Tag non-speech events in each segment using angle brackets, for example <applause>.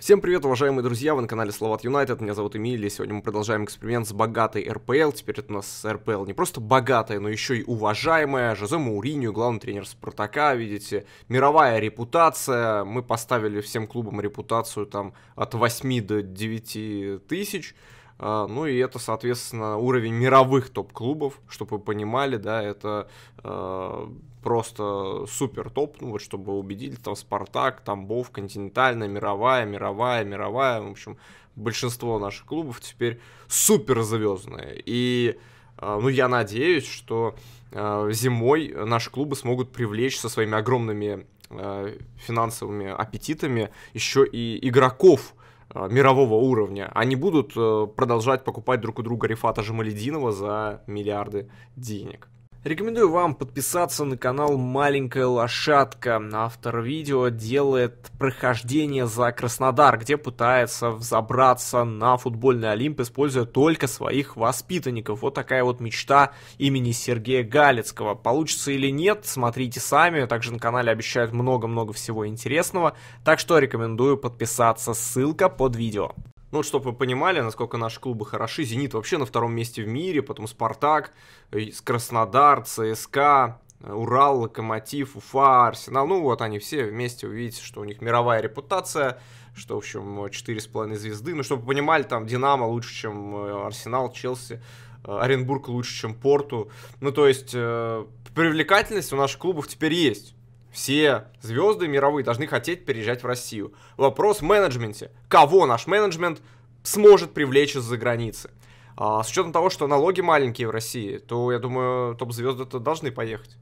Всем привет, уважаемые друзья, вы на канале Словат Юнайтед, меня зовут Эмиль, сегодня мы продолжаем эксперимент с богатой РПЛ, теперь это у нас РПЛ не просто богатая, но еще и уважаемая, Жозе Мауриньо, главный тренер Спартака, видите, мировая репутация, мы поставили всем клубам репутацию там от 8 до 9 тысяч, а, ну и это, соответственно, уровень мировых топ-клубов, чтобы вы понимали, да, это а, просто супер топ, ну вот чтобы убедили, там Спартак, Тамбов, Континентальная, Мировая, Мировая, Мировая, в общем, большинство наших клубов теперь супер звездные. И э, ну, я надеюсь, что э, зимой наши клубы смогут привлечь со своими огромными э, финансовыми аппетитами еще и игроков мирового уровня. Они будут продолжать покупать друг у друга Рифата Жамалединова за миллиарды денег. Рекомендую вам подписаться на канал «Маленькая лошадка». Автор видео делает прохождение за Краснодар, где пытается взобраться на футбольный Олимп, используя только своих воспитанников. Вот такая вот мечта имени Сергея Галицкого. Получится или нет, смотрите сами. Также на канале обещают много-много всего интересного. Так что рекомендую подписаться. Ссылка под видео. Ну вот, чтобы вы понимали, насколько наши клубы хороши. «Зенит» вообще на втором месте в мире, потом «Спартак», э, «Краснодар», «ЦСКА», э, «Урал», «Локомотив», «Уфа», «Арсенал». Ну вот они все вместе, вы что у них мировая репутация, что, в общем, 4,5 э, звезды. Ну, чтобы вы понимали, там «Динамо» лучше, чем «Арсенал», «Челси», Оренбург лучше, чем Порту. Ну, то есть, привлекательность у наших клубов теперь есть. Все звезды мировые должны хотеть переезжать в Россию. Вопрос в менеджменте. Кого наш менеджмент сможет привлечь из-за границы? А, с учетом того, что налоги маленькие в России, то, я думаю, топ-звезды-то должны поехать.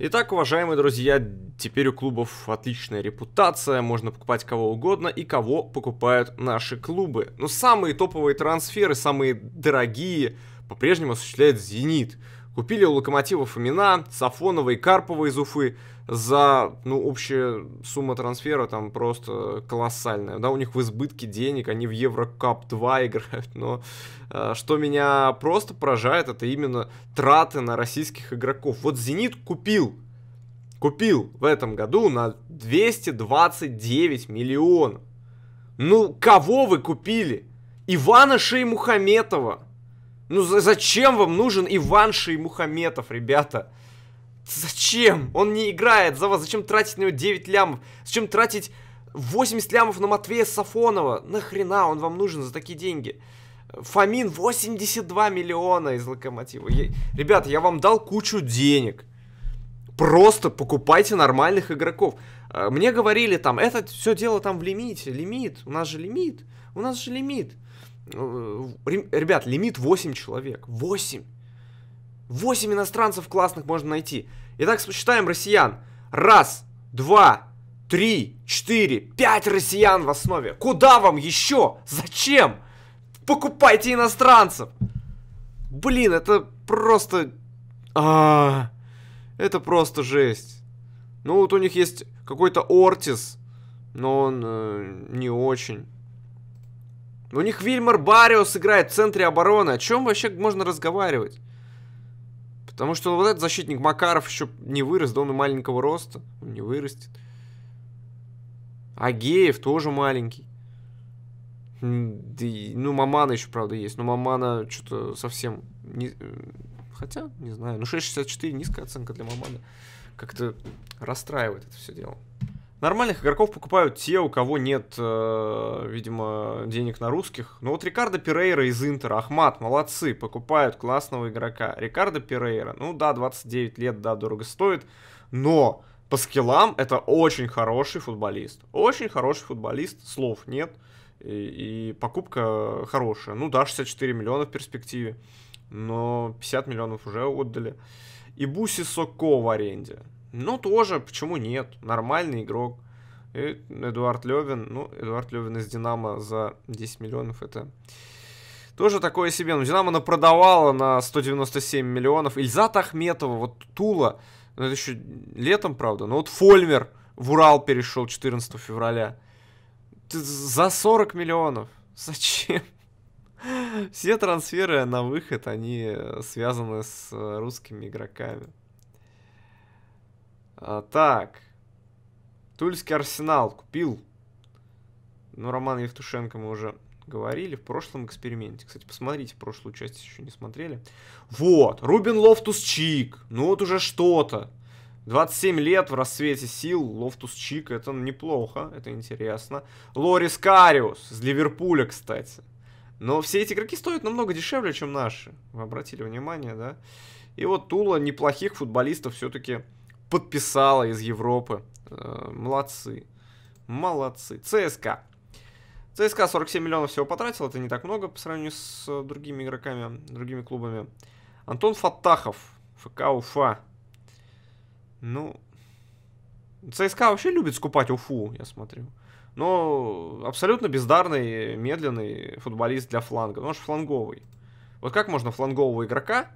Итак, уважаемые друзья, теперь у клубов отличная репутация, можно покупать кого угодно и кого покупают наши клубы. Но самые топовые трансферы, самые дорогие, по-прежнему осуществляет «Зенит». Купили у «Локомотива» Фомина, Сафонова и Карпова из Уфы – за, ну, общая сумма трансфера там просто колоссальная. Да, у них в избытке денег, они в Еврокап 2 <laughs> играют, но э, что меня просто поражает, это именно траты на российских игроков. Вот «Зенит» купил, купил в этом году на 229 миллионов. Ну, кого вы купили? Ивана Шеймухаметова. Ну, зачем вам нужен Иван Шеймухаметов, ребята? Зачем? Он не играет за вас. Зачем тратить на него 9 лямов? Зачем тратить 80 лямов на Матвея Сафонова? Нахрена он вам нужен за такие деньги? Фомин 82 миллиона из Локомотива. Я... Ребята, я вам дал кучу денег. Просто покупайте нормальных игроков. А, мне говорили там, это все дело там в лимите. Лимит, у нас же лимит. У нас же лимит. Э, ребят, лимит 8 человек. 8. 8 иностранцев классных можно найти. Итак, считаем россиян. Раз, два, три, четыре, пять россиян в основе. Куда вам еще? Зачем? Покупайте иностранцев. Блин, это просто... А -а -а. Это просто жесть. Ну вот у них есть какой-то Ортис, но он э, не очень. У них Вильмар Бариус играет в центре обороны. О чем вообще можно разговаривать? Потому что вот этот защитник Макаров еще не вырос, да он и маленького роста. Он не вырастет. Агеев тоже маленький. ну, Мамана еще, правда, есть. Но Мамана что-то совсем... Не... Э, хотя, не знаю. Ну, 6.64 низкая оценка для Мамана. Как-то расстраивает это все дело. Нормальных игроков покупают те, у кого нет, э, видимо, денег на русских. Но вот Рикардо Перейра из Интера, Ахмат, молодцы, покупают классного игрока. Рикардо Перейра, ну да, 29 лет, да, дорого стоит, но по скиллам это очень хороший футболист. Очень хороший футболист, слов нет. И, и покупка хорошая. Ну да, 64 миллиона в перспективе, но 50 миллионов уже отдали. И Буси Соко в аренде. Ну, тоже, почему нет? Нормальный игрок. И Эдуард Левин, ну, Эдуард Левин из Динамо за 10 миллионов, это тоже такое себе. Ну, Динамо она продавала на 197 миллионов. Ильзат Ахметова, вот Тула, ну, это еще летом, правда, но вот Фольмер в Урал перешел 14 февраля. за 40 миллионов. Зачем? <laughs> Все трансферы на выход, они э, связаны с э, русскими игроками. А, так. Тульский арсенал купил. Ну, Роман Евтушенко мы уже говорили в прошлом эксперименте. Кстати, посмотрите, прошлую часть еще не смотрели. Вот, Рубин Лофтус Чик. Ну вот уже что-то. 27 лет в рассвете сил, Лофтус Чик, это неплохо, это интересно. Лорис Кариус с Ливерпуля, кстати. Но все эти игроки стоят намного дешевле, чем наши. Вы обратили внимание, да? И вот Тула неплохих футболистов все-таки подписала из Европы. Э, молодцы. Молодцы. ЦСКА. ЦСКА 47 миллионов всего потратил, это не так много по сравнению с э, другими игроками, другими клубами. Антон Фатахов, ФК Уфа. Ну, ЦСКА вообще любит скупать Уфу, я смотрю. Но абсолютно бездарный, медленный футболист для фланга. Он же фланговый. Вот как можно флангового игрока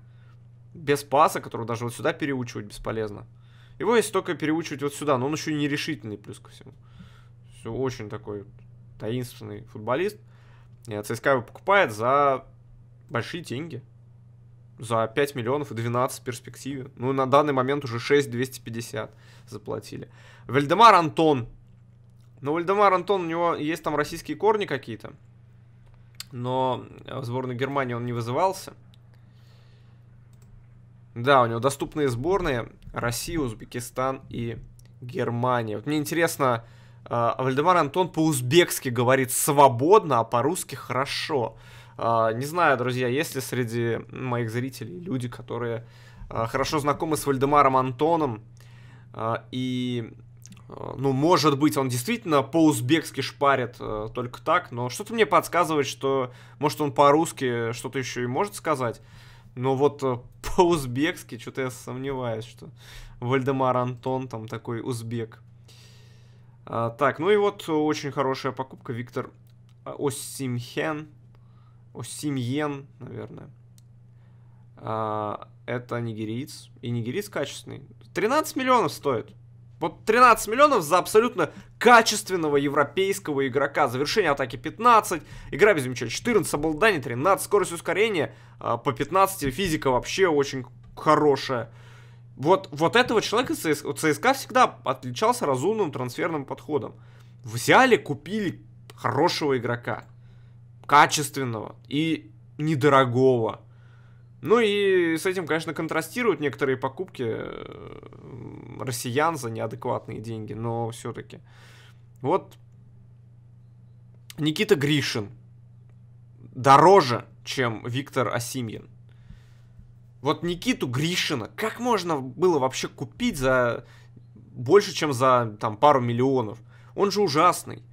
без паса, которого даже вот сюда переучивать бесполезно, его есть только переучивать вот сюда, но он еще и нерешительный плюс ко всему. Все очень такой таинственный футболист. И ЦСКА его покупает за большие деньги. За 5 миллионов и 12 в перспективе. Ну, на данный момент уже 6 250 заплатили. Вальдемар Антон. Но ну, Вальдемар Антон, у него есть там российские корни какие-то. Но в сборную Германии он не вызывался. Да, у него доступные сборные. Россия, Узбекистан и Германия. Вот мне интересно, а, а Вальдемар Антон по-узбекски говорит свободно, а по-русски хорошо. А, не знаю, друзья, есть ли среди моих зрителей люди, которые хорошо знакомы с Вальдемаром Антоном, и, ну, может быть, он действительно по-узбекски шпарит только так, но что-то мне подсказывает, что, может, он по-русски что-то еще и может сказать. Но вот э, <laughs> по-узбекски что-то я сомневаюсь, что Вальдемар Антон там такой узбек. А, так, ну и вот очень хорошая покупка Виктор а, Осимхен. Осимьен, наверное. А, это нигериец. И нигериец качественный. 13 миллионов стоит. Вот 13 миллионов за абсолютно качественного европейского игрока. Завершение атаки 15, игра без мяча 14, обладание 13, скорость ускорения а, по 15, физика вообще очень хорошая. Вот, вот этого человека ЦС, ЦСКА всегда отличался разумным трансферным подходом. Взяли, купили хорошего игрока, качественного и недорогого. Ну и с этим, конечно, контрастируют некоторые покупки э, россиян за неадекватные деньги, но все-таки. Вот Никита Гришин дороже, чем Виктор Осимьин. Вот Никиту Гришина как можно было вообще купить за больше, чем за там пару миллионов? Он же ужасный.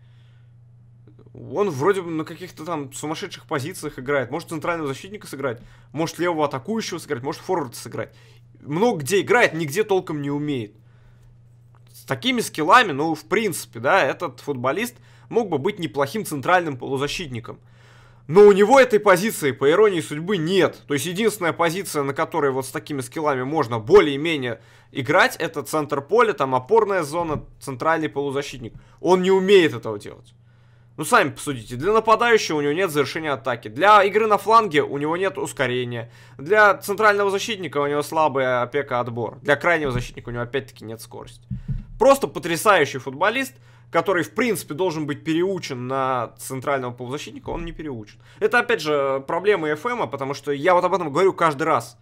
Он вроде бы на каких-то там сумасшедших позициях играет. Может центрального защитника сыграть, может левого атакующего сыграть, может форварда сыграть. Много где играет, нигде толком не умеет. С такими скиллами, ну, в принципе, да, этот футболист мог бы быть неплохим центральным полузащитником. Но у него этой позиции, по иронии судьбы, нет. То есть единственная позиция, на которой вот с такими скиллами можно более-менее играть, это центр поля, там опорная зона, центральный полузащитник. Он не умеет этого делать. Ну, сами посудите. Для нападающего у него нет завершения атаки. Для игры на фланге у него нет ускорения. Для центрального защитника у него слабая опека отбор. Для крайнего защитника у него опять-таки нет скорости. Просто потрясающий футболист, который, в принципе, должен быть переучен на центрального полузащитника, он не переучен. Это, опять же, проблема ФМа, потому что я вот об этом говорю каждый раз,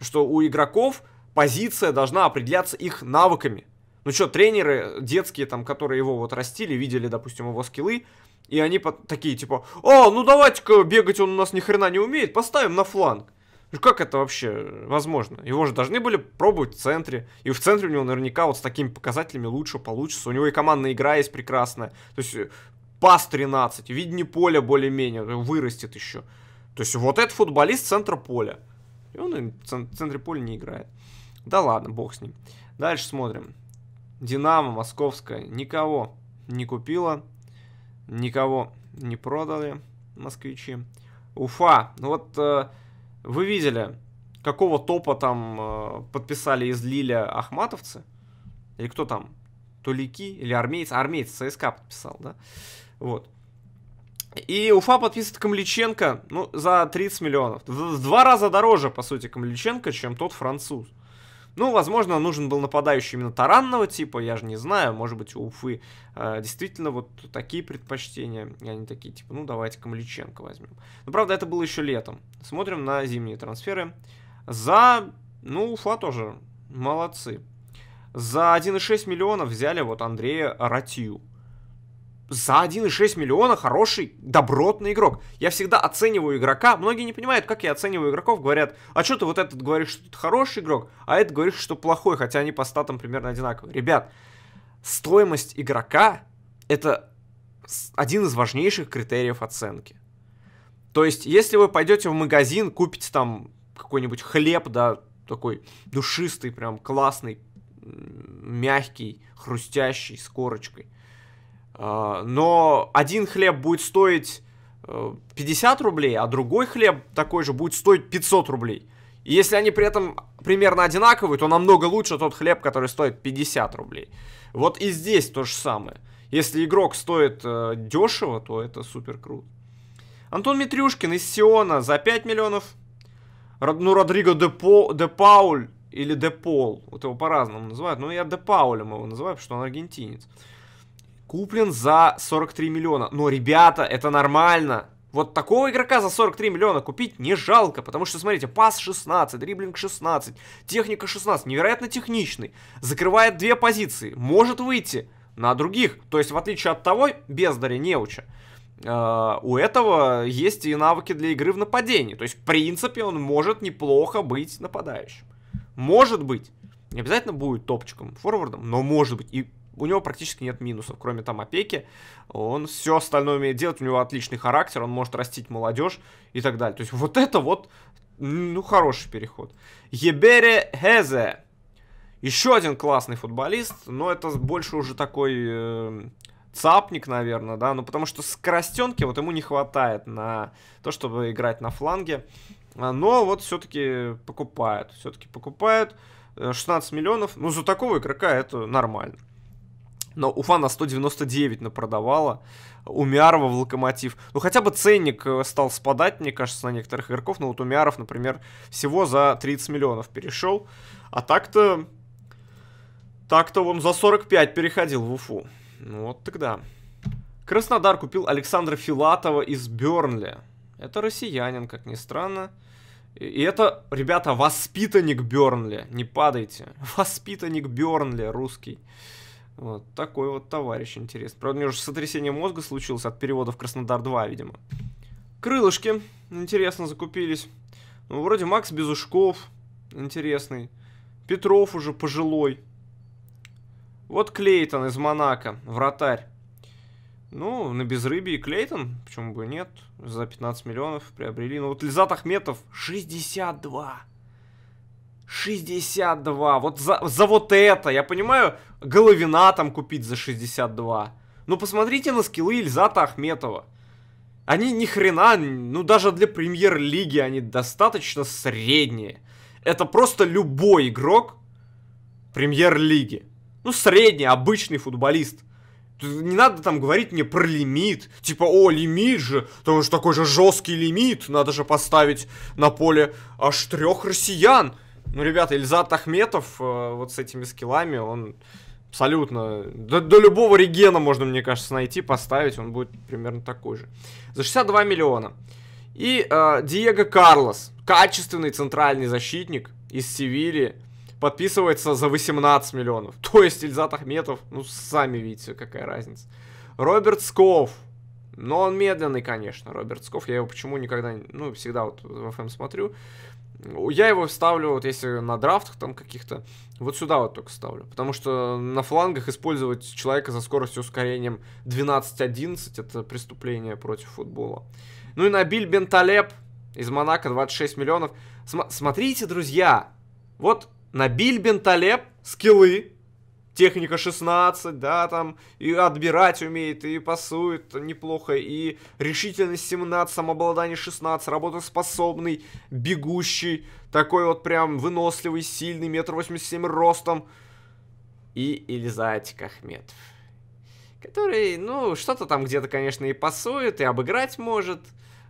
что у игроков позиция должна определяться их навыками. Ну что, тренеры детские, там, которые его вот растили, видели, допустим, его скиллы, и они такие, типа, о, «А, ну давайте-ка бегать он у нас ни хрена не умеет, поставим на фланг. Ну как это вообще возможно? Его же должны были пробовать в центре. И в центре у него наверняка вот с такими показателями лучше получится. У него и командная игра есть прекрасная. То есть э, пас 13, видение поля более-менее, э, вырастет еще. То есть вот этот футболист центра поля. И он в центре поля не играет. Да ладно, бог с ним. Дальше смотрим. Динамо, Московская, никого не купила. Никого не продали москвичи. Уфа. Ну вот э, вы видели, какого топа там э, подписали из Лиля ахматовцы? Или кто там? Тулики или армейцы? Армейцы ЦСКА подписал, да? Вот. И Уфа подписывает Камличенко ну, за 30 миллионов. В два раза дороже, по сути, Камличенко, чем тот француз. Ну, возможно, нужен был нападающий именно таранного типа, я же не знаю, может быть, у Уфы э, действительно вот такие предпочтения, и они такие, типа, ну, давайте Камличенко возьмем. Но, правда, это было еще летом. Смотрим на зимние трансферы. За, ну, Уфа тоже молодцы. За 1,6 миллиона взяли вот Андрея Ратью за 1,6 миллиона хороший, добротный игрок. Я всегда оцениваю игрока. Многие не понимают, как я оцениваю игроков. Говорят, а что ты вот этот говоришь, что ты хороший игрок, а этот говоришь, что плохой, хотя они по статам примерно одинаковые. Ребят, стоимость игрока — это один из важнейших критериев оценки. То есть, если вы пойдете в магазин, купите там какой-нибудь хлеб, да, такой душистый, прям классный, мягкий, хрустящий, с корочкой — а, но один хлеб будет стоить 50 э, рублей, а другой хлеб такой же будет стоить 500 рублей. И если они при этом примерно одинаковые, то намного лучше тот хлеб, который стоит 50 рублей. Вот и здесь то же самое. Если игрок стоит э, дешево, то это супер круто. Антон Митрюшкин из Сиона за 5 миллионов. Род, ну, Родриго де, По, де Пауль или Де Пол. Вот его по-разному называют. Но ну, я Де Паулем его называю, потому что он аргентинец. Куплен за 43 миллиона. Но, ребята, это нормально. Вот такого игрока за 43 миллиона купить не жалко, потому что, смотрите, пас 16, дриблинг 16, техника 16, невероятно техничный, закрывает две позиции, может выйти на других, то есть в отличие от того бездаря Неуча, э, у этого есть и навыки для игры в нападении, то есть в принципе он может неплохо быть нападающим, может быть, не обязательно будет топчиком, форвардом, но может быть, и у него практически нет минусов, кроме там опеки. Он все остальное умеет делать, у него отличный характер, он может растить молодежь и так далее. То есть вот это вот, ну, хороший переход. Ебере Хезе. Еще один классный футболист, но это больше уже такой э, цапник, наверное, да, ну потому что скоростенки вот ему не хватает на то, чтобы играть на фланге, а, но вот все-таки покупают, все-таки покупают 16 э, миллионов, ну за такого игрока это нормально. Но Уфа на 199 напродавала. Умярова в Локомотив. Ну, хотя бы ценник э, стал спадать, мне кажется, на некоторых игроков. Но ну, вот Умяров, например, всего за 30 миллионов перешел. А так-то... Так-то он за 45 переходил в Уфу. Ну, вот тогда. Краснодар купил Александра Филатова из Бернли. Это россиянин, как ни странно. И это, ребята, воспитанник Бернли. Не падайте. <laughs> Воспитанник Бернли, русский. Вот такой вот товарищ интересный. Правда, у него же сотрясение мозга случилось от перевода в Краснодар-2, видимо. Крылышки, интересно, закупились. Ну, вроде Макс Безушков, интересный. Петров уже пожилой. Вот Клейтон из Монако, вратарь. Ну, на безрыбье Клейтон, почему бы нет, за 15 миллионов приобрели. Ну, вот Лизат Ахметов 62. 62. Вот за, за вот это, я понимаю, Головина там купить за 62. Но ну, посмотрите на скиллы Ильзата Ахметова. Они ни хрена, ну даже для премьер-лиги они достаточно средние. Это просто любой игрок премьер-лиги. Ну средний, обычный футболист. Не надо там говорить мне про лимит. Типа, о, лимит же, потому что такой же жесткий лимит. Надо же поставить на поле аж трех россиян. Ну, ребята, Ильзат Ахметов э, вот с этими скиллами, он абсолютно... До, до любого регена можно, мне кажется, найти, поставить, он будет примерно такой же. За 62 миллиона. И э, Диего Карлос, качественный центральный защитник из Севильи, подписывается за 18 миллионов. <laughs> То есть Ильзат Ахметов, ну, сами видите, какая разница. Роберт Сков, но ну, он медленный, конечно, Роберт Сков. Я его почему никогда, ну, всегда вот в FM эм смотрю. Я его ставлю, вот если на драфтах там каких-то, вот сюда вот только ставлю. Потому что на флангах использовать человека за скоростью ускорением 12-11, это преступление против футбола. Ну и Набиль Бенталеп из Монако, 26 миллионов. См смотрите, друзья, вот Набиль Бенталеп, скиллы, техника 16, да, там, и отбирать умеет, и пасует неплохо, и решительность 17, самообладание 16, работоспособный, бегущий, такой вот прям выносливый, сильный, метр восемьдесят семь ростом, и Элизатик Ахметов. Который, ну, что-то там где-то, конечно, и пасует, и обыграть может.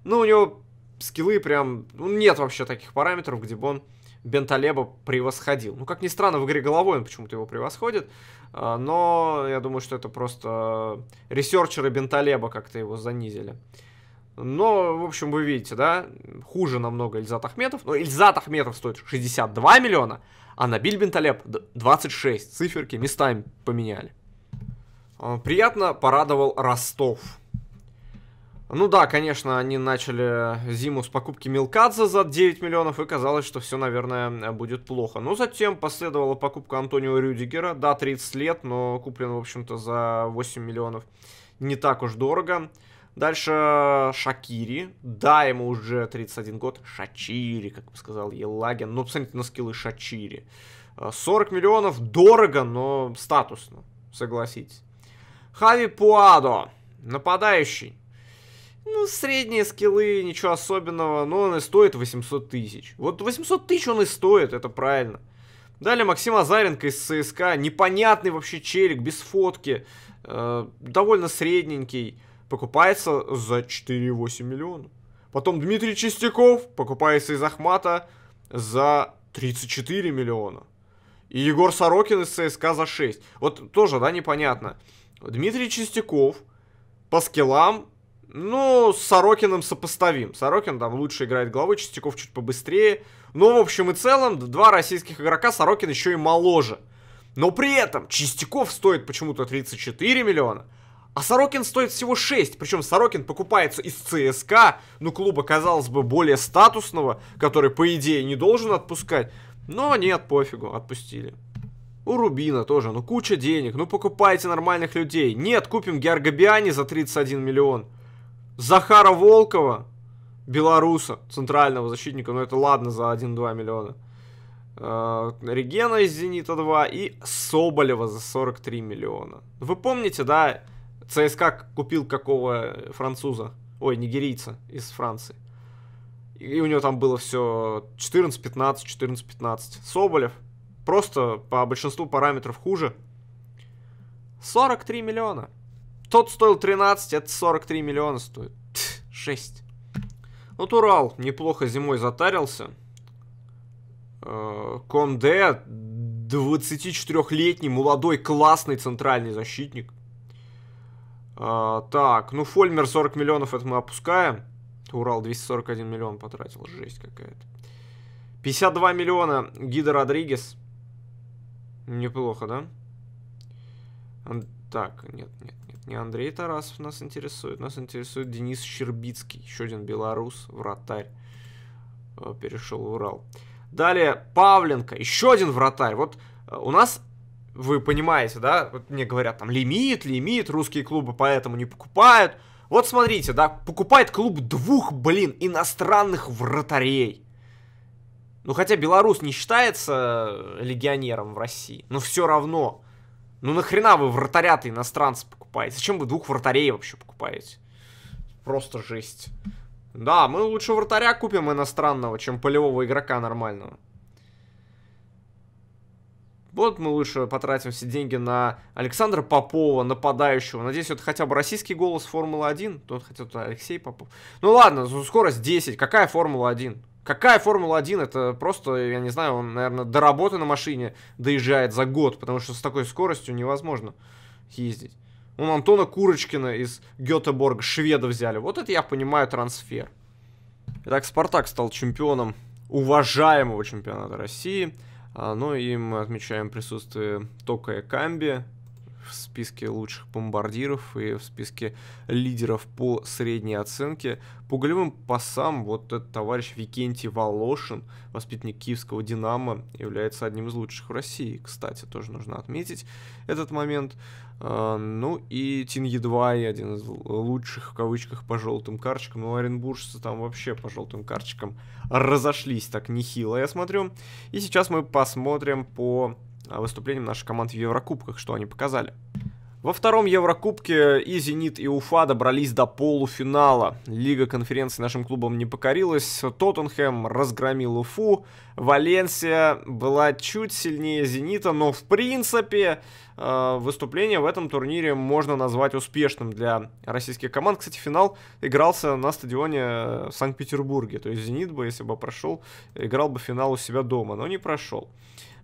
Но у него скиллы прям... Ну, нет вообще таких параметров, где бы он Бенталеба превосходил. Ну, как ни странно, в игре головой он почему-то его превосходит. А, но я думаю, что это просто ресерчеры Бенталеба как-то его занизили. Но, в общем, вы видите, да, хуже намного Ильзат Ахметов. Но Ильзат Ахметов стоит 62 миллиона, а Набиль Бенталеб 26. Циферки местами поменяли. А, приятно порадовал Ростов. Ну да, конечно, они начали зиму с покупки Милкадзе за 9 миллионов, и казалось, что все, наверное, будет плохо. Но затем последовала покупка Антонио Рюдигера, да, 30 лет, но куплен, в общем-то, за 8 миллионов. Не так уж дорого. Дальше Шакири. Да, ему уже 31 год. Шачири, как бы сказал Елагин. Ну, посмотрите на скиллы Шачири. 40 миллионов дорого, но статусно, согласитесь. Хави Пуадо, нападающий. Ну, средние скиллы, ничего особенного, но он и стоит 800 тысяч. Вот 800 тысяч он и стоит, это правильно. Далее Максим Азаренко из ССК непонятный вообще челик, без фотки, э, довольно средненький, покупается за 4,8 миллиона. Потом Дмитрий Чистяков покупается из Ахмата за 34 миллиона. И Егор Сорокин из ССК за 6. Вот тоже, да, непонятно. Дмитрий Чистяков по скиллам ну, с Сорокиным сопоставим. Сорокин там лучше играет головой, Чистяков чуть побыстрее. Но, ну, в общем и целом, два российских игрока, Сорокин еще и моложе. Но при этом Чистяков стоит почему-то 34 миллиона, а Сорокин стоит всего 6. Причем Сорокин покупается из ЦСКА, ну клуба, казалось бы, более статусного, который, по идее, не должен отпускать. Но нет, пофигу, отпустили. У Рубина тоже, ну куча денег, ну покупайте нормальных людей. Нет, купим Георгобиани за 31 миллион. Захара Волкова, белоруса, центрального защитника, но ну, это ладно за 1-2 миллиона. Э, Регена из «Зенита-2» и Соболева за 43 миллиона. Вы помните, да, ЦСКА купил какого француза? Ой, нигерийца из Франции. И у него там было все 14-15, 14-15. Соболев просто по большинству параметров хуже. 43 миллиона. Тот стоил 13, это 43 миллиона стоит. 6. Вот Урал неплохо зимой затарился. Э, Конде 24-летний, молодой, классный центральный защитник. Э, так, ну Фольмер 40 миллионов, это мы опускаем. Урал 241 миллион потратил, жесть какая-то. 52 миллиона Гида Родригес. Неплохо, да? Так, нет, нет, не Андрей Тарасов нас интересует, нас интересует Денис Щербицкий, еще один белорус, вратарь, э, перешел в Урал. Далее Павленко, еще один вратарь. Вот э, у нас, вы понимаете, да, вот мне говорят там лимит, лимит, русские клубы поэтому не покупают. Вот смотрите, да, покупает клуб двух, блин, иностранных вратарей. Ну, хотя белорус не считается э, легионером в России, но все равно. Ну нахрена вы вратаря-то иностранца покупаете? Зачем вы двух вратарей вообще покупаете? Просто жесть. Да, мы лучше вратаря купим иностранного, чем полевого игрока нормального. Вот мы лучше потратим все деньги на Александра Попова, нападающего. Надеюсь, это хотя бы российский голос Формулы-1. Тут хотя бы Алексей Попов. Ну ладно, скорость 10. Какая Формула-1? Какая Формула-1? Это просто, я не знаю, он, наверное, до работы на машине доезжает за год, потому что с такой скоростью невозможно ездить. Он Антона Курочкина из Гетеборга, шведа взяли. Вот это я понимаю трансфер. Итак, Спартак стал чемпионом уважаемого чемпионата России. А, ну и мы отмечаем присутствие Тока и Камби, в списке лучших бомбардиров и в списке лидеров по средней оценке. По голевым пасам вот этот товарищ Викентий Волошин, воспитанник киевского «Динамо», является одним из лучших в России. Кстати, тоже нужно отметить этот момент. А, ну и Тин и один из лучших в кавычках по желтым карточкам. Но ну, оренбуржцы там вообще по желтым карточкам разошлись так нехило, я смотрю. И сейчас мы посмотрим по Э, выступлением наших команд в Еврокубках, что они показали. Во втором Еврокубке и «Зенит», и «Уфа» добрались до полуфинала. Лига конференции нашим клубам не покорилась. Тоттенхэм разгромил «Уфу». Валенсия была чуть сильнее «Зенита», но в принципе э, выступление в этом турнире можно назвать успешным для российских команд. Кстати, финал игрался на стадионе э, в Санкт-Петербурге. То есть «Зенит» бы, если бы прошел, играл бы финал у себя дома, но не прошел.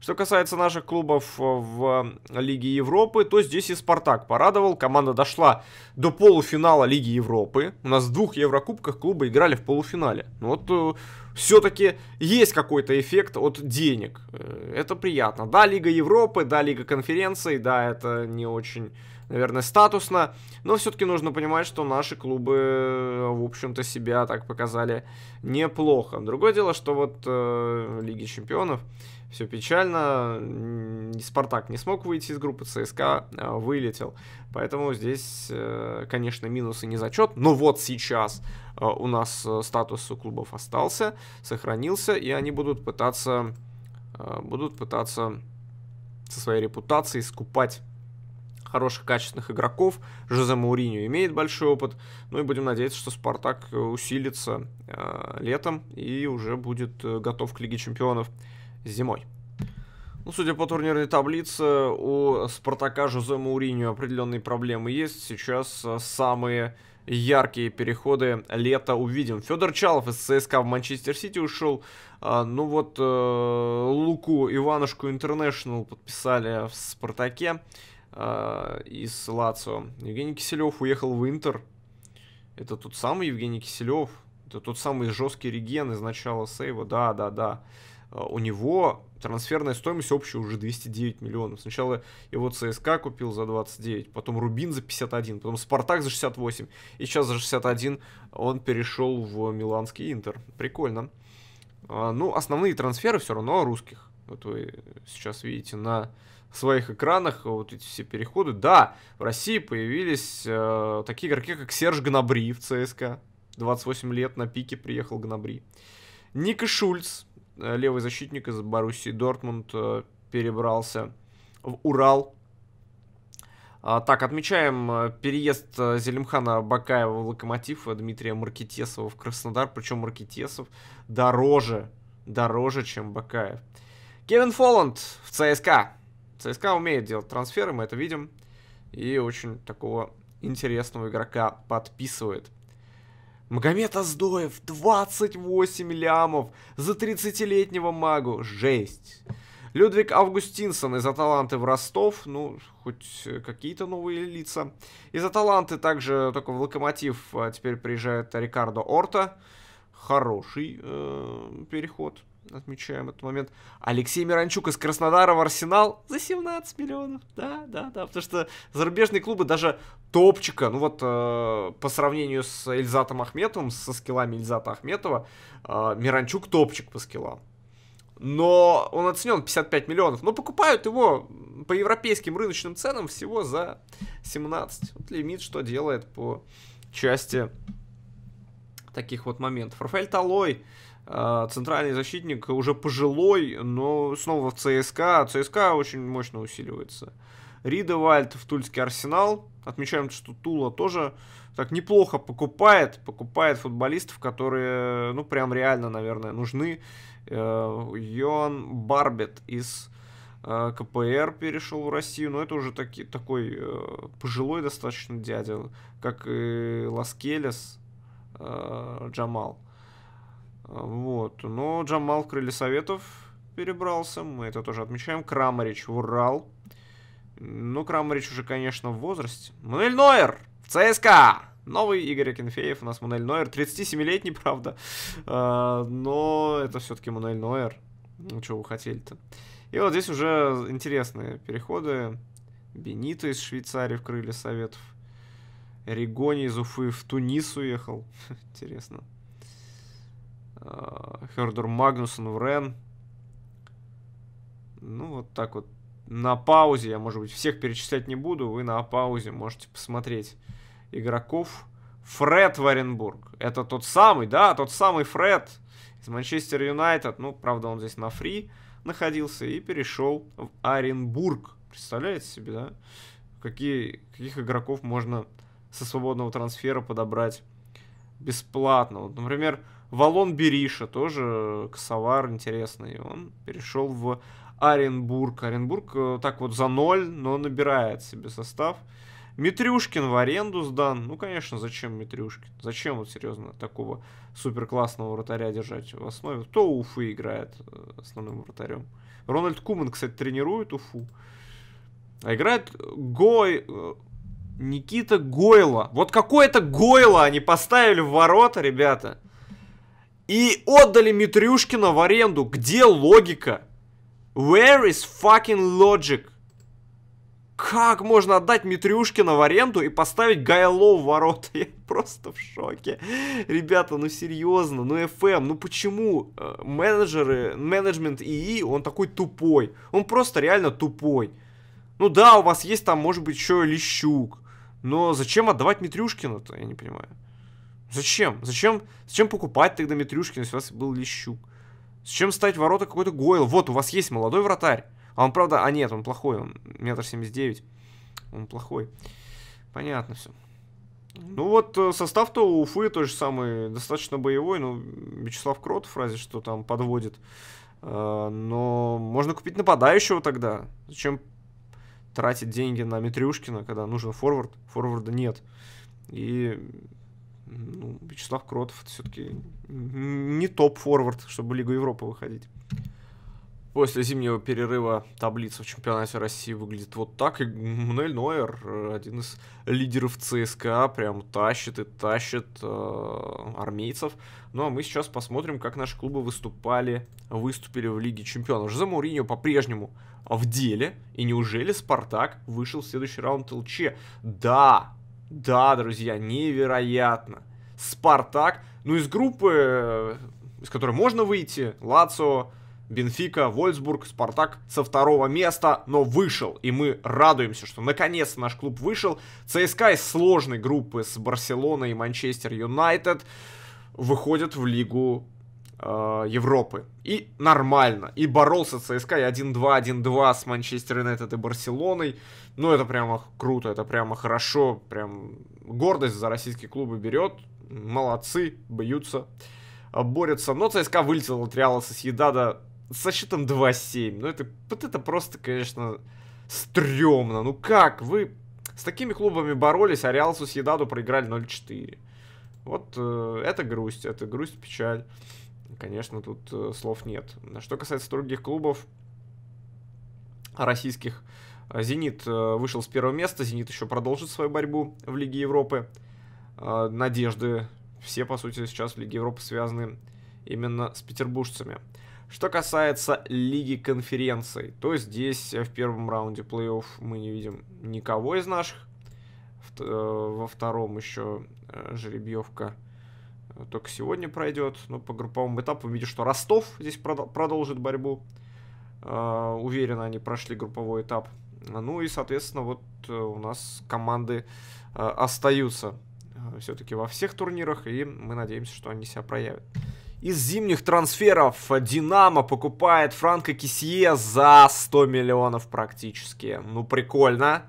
Что касается наших клубов э, в э, Лиге Европы, то здесь и Спартак порадовал. Команда дошла до полуфинала Лиги Европы. У нас в двух Еврокубках клубы играли в полуфинале. Ну вот э, все-таки есть какой-то эффект от денег. Это приятно. Да, Лига Европы, да, Лига конференций, да, это не очень наверное, статусно. Но все-таки нужно понимать, что наши клубы, э, в общем-то, себя так показали неплохо. Другое дело, что вот э, Лиги Чемпионов все печально. Спартак не смог выйти из группы ЦСКА, а, вылетел. Поэтому здесь, э, конечно, минусы не зачет. Но вот сейчас э, у нас статус у клубов остался, сохранился, и они будут пытаться, будут пытаться со своей репутацией скупать хороших, качественных игроков. Жозе Мауриньо имеет большой опыт. Ну и будем надеяться, что Спартак усилится э, летом и уже будет э, готов к Лиге Чемпионов зимой. Ну, судя по турнирной таблице, у Спартака Жозе Мауриньо определенные проблемы есть. Сейчас э, самые яркие переходы лета увидим. Федор Чалов из ЦСКА в Манчестер Сити ушел. А, ну вот э, Луку Иванушку Интернешнл подписали в Спартаке. А, из Лацио. Евгений Киселев уехал в Интер. Это тот самый Евгений Киселев. Это тот самый жесткий реген из начала сейва. Да, да, да. А, у него трансферная стоимость общая уже 209 миллионов. Сначала его ЦСКА купил за 29, потом Рубин за 51, потом Спартак за 68. И сейчас за 61 он перешел в Миланский Интер. Прикольно. А, ну, основные трансферы все равно русских. Вот вы сейчас видите на своих экранах э, вот эти все переходы. Да, в России появились э, такие игроки, как Серж Гнабри в ЦСКА. 28 лет на пике приехал Гнабри. Ника Шульц, э, левый защитник из Боруссии Дортмунд, э, перебрался в Урал. А, так, отмечаем э, переезд Зелимхана Бакаева в Локомотив, Дмитрия Маркетесова в Краснодар. Причем Маркетесов дороже, дороже, чем Бакаев. Кевин Фолланд в ЦСКА. ЦСКА умеет делать трансферы, мы это видим. И очень такого интересного игрока подписывает. Магомед Аздоев, 28 лямов за 30-летнего магу. Жесть. Людвиг Августинсон из Аталанты в Ростов, ну, хоть какие-то новые лица. Из Аталанты также только в Локомотив а теперь приезжает Рикардо Орта. Хороший э, переход отмечаем этот момент. Алексей Миранчук из Краснодара в Арсенал за 17 миллионов. Да, да, да. Потому что зарубежные клубы даже топчика, ну вот э, по сравнению с Эльзатом Ахметовым, со скиллами Эльзата Ахметова, э, Миранчук топчик по скиллам. Но он оценен 55 миллионов. Но покупают его по европейским рыночным ценам всего за 17. Вот лимит что делает по части таких вот моментов. Рафаэль Талой а, центральный защитник уже пожилой, но снова в ЦСКА. ЦСКА очень мощно усиливается. Ридевальд в Тульский Арсенал. Отмечаем, что Тула тоже так неплохо покупает, покупает футболистов, которые, ну, прям реально, наверное, нужны. Э, Йоан Барбет из э, КПР перешел в Россию, но это уже таки, такой э, пожилой достаточно дядя, как и Ласкелес, Джамал. Вот. Но Джамал в Крылья Советов перебрался, мы это тоже отмечаем. Крамарич в Урал. Ну, Крамарич уже, конечно, в возрасте. Мануэль Нойер в ЦСКА! Новый Игорь Акинфеев, у нас Мануэль Нойер, 37-летний, <laughs> правда, а, но это все-таки Мануэль Нойер, ну, чего вы хотели-то. И вот здесь уже интересные переходы. Бенито из Швейцарии в крылья советов. Ригони из Уфы в Тунис уехал. <laughs> Интересно. Э, Хердер Магнусон в Рен. Ну, вот так вот. На паузе, я, может быть, всех перечислять не буду, вы на паузе можете посмотреть игроков. Фред Варенбург. Это тот самый, да, тот самый Фред из Манчестер Юнайтед. Ну, правда, он здесь на фри находился и перешел в Оренбург. Представляете себе, да? Какие, каких игроков можно со свободного трансфера подобрать бесплатно. Вот, например, Валон Бериша, тоже косовар интересный, он перешел в Оренбург. Оренбург э, так вот за ноль, но набирает себе состав. Митрюшкин в аренду сдан. Ну, конечно, зачем Митрюшкин? Зачем вот серьезно такого суперклассного вратаря держать в основе? Кто у Уфы играет э, основным вратарем? Рональд Куман, кстати, тренирует Уфу. А играет э, Гой... Никита Гойло. Вот какое-то Гойло они поставили в ворота, ребята. И отдали Митрюшкина в аренду. Где логика? Where is fucking logic? Как можно отдать Митрюшкина в аренду и поставить Гайло в ворота? <laughs> Я просто в шоке. Ребята, ну серьезно, ну FM, ну почему э, менеджеры, менеджмент ИИ, он такой тупой? Он просто реально тупой. Ну да, у вас есть там, может быть, еще Лещук. Но зачем отдавать Митрюшкина-то, я не понимаю. Зачем? Зачем, зачем покупать тогда Митрюшкина, если у вас был Лещук? Зачем ставить ворота какой-то Гойл? Вот, у вас есть молодой вратарь. А он, правда, а нет, он плохой, он метр семьдесят девять. Он плохой. Понятно все. Ну вот э, состав-то у Уфы тот же самый, достаточно боевой, ну, Вячеслав Кротов разве что там подводит. Э, но можно купить нападающего тогда. Зачем тратить деньги на Митрюшкина, когда нужен форвард? Форварда нет. И ну, Вячеслав Кротов это все-таки не топ-форвард, чтобы в Лигу Европы выходить. После зимнего перерыва таблица в чемпионате России выглядит вот так. И Мануэль Нойер, один из лидеров ЦСКА, прям тащит и тащит э, армейцев. Ну а мы сейчас посмотрим, как наши клубы выступали, выступили в Лиге Чемпионов. Жозе Мourinho по-прежнему в деле. И неужели Спартак вышел в следующий раунд ЛЧ? Да, да, друзья, невероятно. Спартак, ну из группы, из которой можно выйти, Лацио, Бенфика, Вольсбург, Спартак со второго места, но вышел. И мы радуемся, что наконец наш клуб вышел. ЦСКА из сложной группы с Барселоной и Манчестер Юнайтед выходят в Лигу э, Европы. И нормально. И боролся ЦСКА, и 1-2, 1-2 с Манчестер Юнайтед и Барселоной. Ну, это прямо круто, это прямо хорошо. Прям гордость за российские клубы берет. Молодцы, бьются, э, борются. Но ЦСКА вылетел от Реала Соседада со счетом 2-7. Ну, это, вот это просто, конечно, стрёмно. Ну как? Вы с такими клубами боролись, а Реал Сусьедаду проиграли 0-4. Вот э, это грусть, это грусть, печаль конечно, тут э, слов нет. Что касается других клубов российских, э, «Зенит» э, вышел с первого места, «Зенит» еще продолжит свою борьбу в Лиге Европы. Надежды все, по сути, сейчас в Лиге Европы связаны именно с петербуржцами. Что касается Лиги конференций, то здесь в первом раунде плей-офф мы не видим никого из наших. Во втором еще жеребьевка – только сегодня пройдет. Но ну, по групповым этапам видишь, что Ростов здесь продолжит борьбу. А, уверенно они прошли групповой этап. Ну и, соответственно, вот э, у нас команды э, остаются э, все-таки во всех турнирах, и мы надеемся, что они себя проявят. Из зимних трансферов Динамо покупает Франко Кисье за 100 миллионов практически. Ну, прикольно.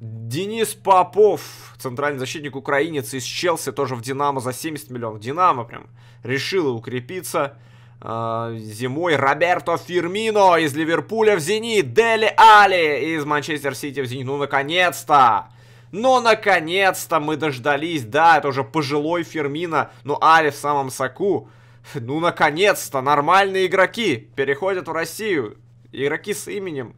Денис Попов, центральный защитник украинец из Челси, тоже в Динамо за 70 миллионов. Динамо прям решила укрепиться. Э, зимой Роберто Фермино из Ливерпуля в Зенит. Дели Али из Манчестер Сити в Зенит. Ну, наконец-то! Но, ну, наконец-то мы дождались. Да, это уже пожилой Фермино. но Али в самом соку. Ну, наконец-то, нормальные игроки переходят в Россию. Игроки с именем.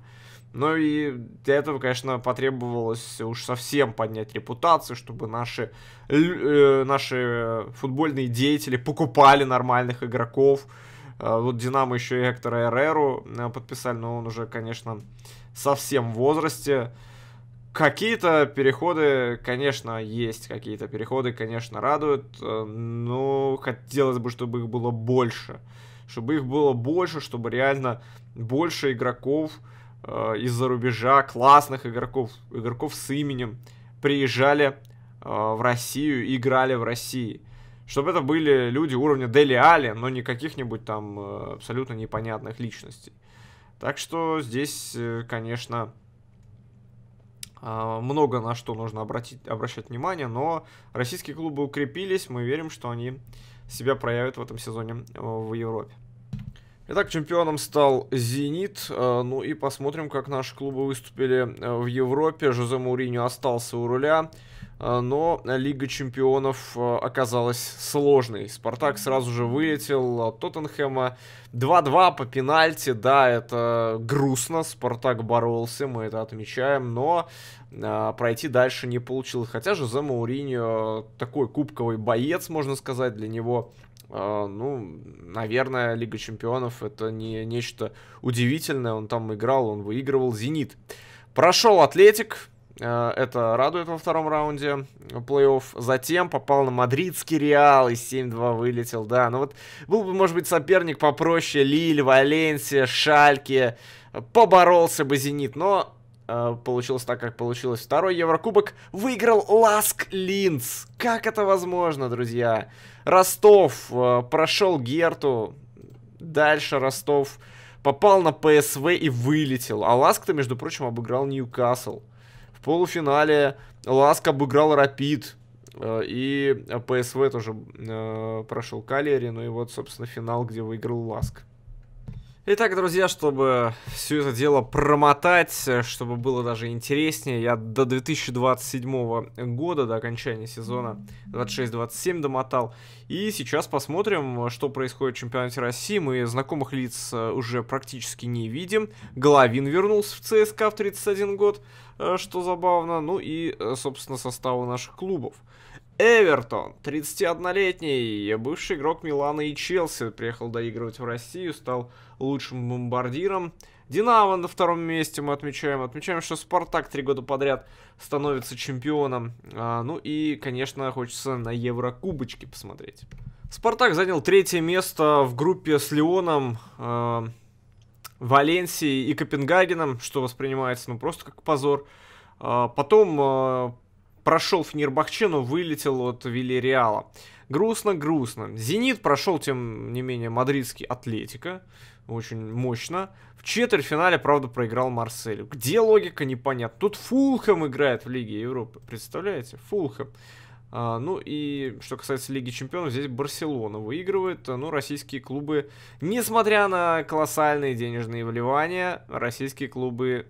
Ну и для этого, конечно, потребовалось уж совсем поднять репутацию, чтобы наши, э, наши футбольные деятели покупали нормальных игроков. Э, вот Динамо еще и Эктора Эреру э, подписали, но он уже, конечно, совсем в возрасте. Какие-то переходы, конечно, есть, какие-то переходы, конечно, радуют, э, но хотелось бы, чтобы их было больше. Чтобы их было больше, чтобы реально больше игроков Э, из-за рубежа, классных игроков, игроков с именем, приезжали э, в Россию и играли в России. Чтобы это были люди уровня Дели Али, но не каких-нибудь там э, абсолютно непонятных личностей. Так что здесь, э, конечно, э, много на что нужно обратить, обращать внимание, но российские клубы укрепились, мы верим, что они себя проявят в этом сезоне э, в Европе. Итак, чемпионом стал «Зенит». Э, ну и посмотрим, как наши клубы выступили э, в Европе. Жозе Муриньо остался у руля, э, но Лига чемпионов оказалась сложной. «Спартак» сразу же вылетел от Тоттенхэма. 2-2 по пенальти, да, это грустно, «Спартак» боролся, мы это отмечаем, но пройти дальше не получилось. Хотя Жозе Мауриньо такой кубковый боец, можно сказать, для него а, ну, наверное, Лига Чемпионов это не нечто удивительное. Он там играл, он выигрывал «Зенит». Прошел «Атлетик», э, это радует во втором раунде плей-офф. Затем попал на мадридский Реал и 7-2 вылетел, да. Ну вот был бы, может быть, соперник попроще. Лиль, Валенсия, Шальки. Поборолся бы Зенит, но Э, получилось так, как получилось. Второй Еврокубок выиграл Ласк Линц. Как это возможно, друзья? Ростов э, прошел Герту. Дальше Ростов попал на ПСВ и вылетел. А Ласк-то, между прочим, обыграл Ньюкасл. В полуфинале Ласк обыграл Рапид. Э, и ПСВ тоже прошел Калери. Ну и вот, собственно, финал, где выиграл Ласк. Итак, друзья, чтобы все это дело промотать, э, чтобы было даже интереснее, я до 2027 года, до окончания сезона 26-27 домотал. И сейчас посмотрим, что происходит в чемпионате России. Мы знакомых лиц э, уже практически не видим. Головин вернулся в ЦСКА в 31 год, э, что забавно. Ну и, собственно, составы наших клубов. Эвертон, 31-летний, бывший игрок Милана и Челси, приехал доигрывать в Россию, стал лучшим бомбардиром. Динамо на втором месте мы отмечаем. Отмечаем, что Спартак три года подряд становится чемпионом. А, ну и, конечно, хочется на Еврокубочки посмотреть. Спартак занял третье место в группе с Леоном. А, Валенсией и Копенгагеном, что воспринимается ну просто как позор. А, потом а, прошел Фенербахче, но вылетел от Вильяреала. Грустно-грустно. Зенит прошел, тем не менее, мадридский Атлетика. Очень мощно. В четвертьфинале, правда, проиграл Марселю. Где логика, непонятно. Тут Фулхэм играет в Лиге Европы. Представляете? Фулхэм. А, ну и что касается Лиги Чемпионов, здесь Барселона выигрывает. Ну, российские клубы, несмотря на колоссальные денежные вливания, российские клубы